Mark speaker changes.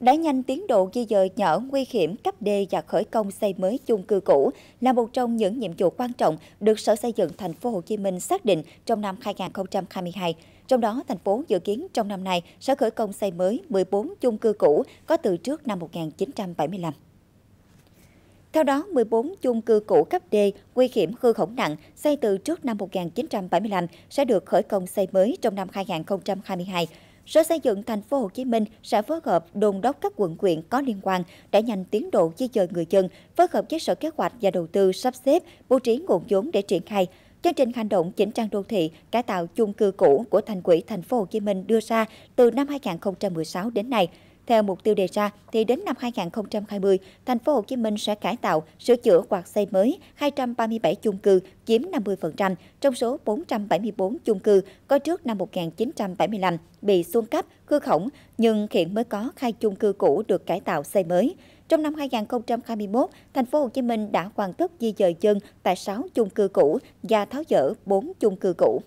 Speaker 1: đã nhanh tiến độ di dời nhỏ nguy hiểm cấp D và khởi công xây mới chung cư cũ là một trong những nhiệm vụ quan trọng được Sở Xây dựng Thành phố Hồ Chí Minh xác định trong năm 2022. Trong đó, thành phố dự kiến trong năm nay sẽ khởi công xây mới 14 chung cư cũ có từ trước năm 1975. Theo đó, 14 chung cư cũ cấp D nguy hiểm hư hỏng nặng xây từ trước năm 1975 sẽ được khởi công xây mới trong năm 2022 Sở Xây dựng Thành phố Hồ Chí Minh sẽ phối hợp đồn đốc các quận huyện có liên quan để nhanh tiến độ di dời người dân, phối hợp với Sở Kế hoạch và Đầu tư sắp xếp, bố trí nguồn vốn để triển khai. Chương trình hành động chỉnh trang đô thị, cải tạo chung cư cũ của thành quỹ Thành phố Hồ Chí Minh đưa ra từ năm 2016 đến nay theo mục tiêu đề ra, thì đến năm 2020, thành phố Hồ Chí Minh sẽ cải tạo, sửa chữa hoặc xây mới 237 chung cư, chiếm 50% trong số 474 chung cư có trước năm 1975 bị xuống cấp, hư hỏng nhưng hiện mới có hai chung cư cũ được cải tạo xây mới. Trong năm 2021, thành phố Hồ Chí Minh đã hoàn tất di dời dân tại 6 chung cư cũ và tháo dỡ 4 chung cư cũ.